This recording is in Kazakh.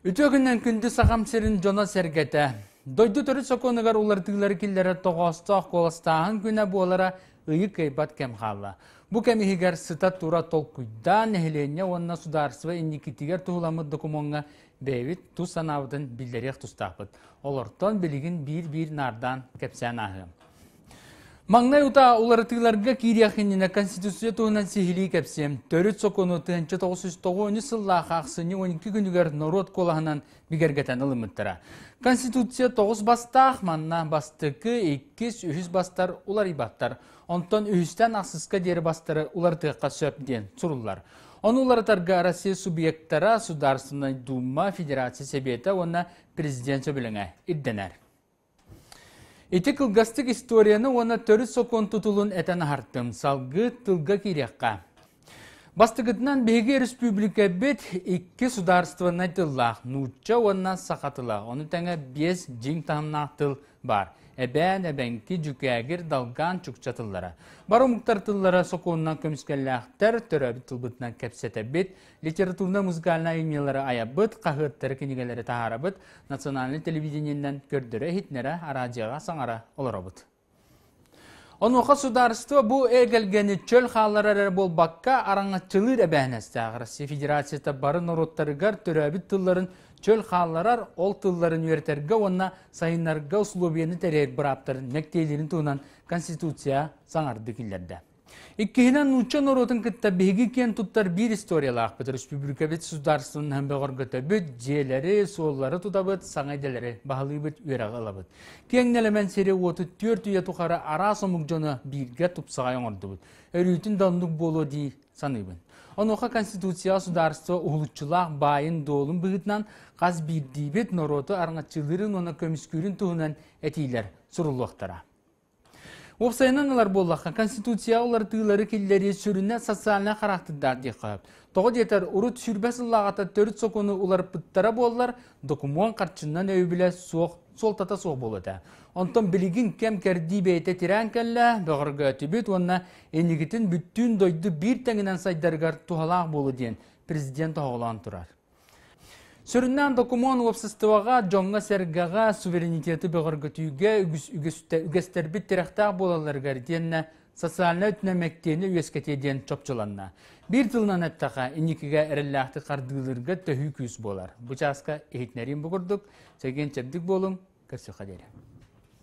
Үтөгінен күнді сағам сірін жона сәргеті. Дойды түрі соконығар олардығылары келдері тоғыстақ қоластағын күні болара ұйы кем кәмхалы. Бұ кәмігігер сыта тура толкуйдан әхілене онына сударсыва инникетігер тұғыламы докумонга бәйвіт ту білдерек тұстақпыд. олортон білігін бір-бір нардан кәпсән Маңнай ұта уларатыларға кирияхынына Конституция туынан сихили кәпсе, төрет сокону 1909 сылла қақсыны 12 күнігер народ колағынан бігергетен ұлымыттыра. Конституция 9 бастақ, манна бастықы 200 бастар улар ибаттар. Онтон үйістен ақсысқа дері бастары улартыққа сөпден сұрылар. Оны уларатарға Россия субъекттара сударсынын Дума Федерация Себеті онна президент сөбіліңі ирденер. Ити кылгастык историяны оны төрі сокон тутулун этен артым, салгы тылга кирекка. Бастыгытынан беге республика бет икки сударство надылла, нуча онна сақатыла. Оны тәңе бес жин тамнақтыл бар. Әбән әбәнки жүкәгір далған чүкчатыллара. Бару мұқтартыллара соқуыннан көміскәлләқтер төрәбі тұлбытынан кәпсеті бет, литературна мұзгалына үймелері аябыт, қағыттары кенегелері тағарабыт, национальный телевидениенен көрдірі хитнері арадияға саңара оларабыт. Онуха сударство бу әгілгені чөл әрі бол бакка араңатчылыр әбәнәстәгыр. Федерацията барын ороттарыгар төрәбит тылларын чөл халарар ол тылларын үертәргә онна сайыннарга условияны тәрек бұраптыр. Нәктейлерін туынан Конституция саңарды Иккинен нуччон оротын кытта биһиги кен туттар бир историялаахпытыр республикабыт сударствын хэмбэҕор көтөбүт жээлери суоллары тутабыт саҥайделери баһалыыбыт үэрэҕи ылабыт киэҥнелэмэн сери уоту төрт үйэ тухара ара сомук дьоно бииргэ тупсаҕай оҥордубут өрүүтүн боло дей дии саныйбын Оноха Конституция сударство улуччулах байын доолун быгытынан каз бирдибет нороту арңатчылырын она көмүскүүрүн туунан әтейлер сұрулуақтара. Опсайынан алар боллаққа конституция олар тыылары келдері сүріне социалына қарақтыда деқі. Тоғы детер ұры түсірбәс ұлағата төрт соконы олар пыттара боллар, документ қартшынан өйбілі соқ, солтата соқ болады. Онтон білігін кем кәрді бейті тирән кәлі, бұғырғы онна онына енігітін бүттін дойды бір тәңінен сайдарға тұғалақ болы дейін президент оғылан тұрар. Сүрінден докумон лопсыстываға, жонға сәргаға, суверенитеті бұғырғы түйге үгестербіт терақтақ болалар ғарденна, социалны өтінемектені үйескетеден чопчыланна. Бір тылынан әттаға, инекіге әрілләқті қардығылырға төхі күйіс болар. Бұчасқа әйтінәрін бұғырдық, Сәген чәбдік болым, көрсі қадері.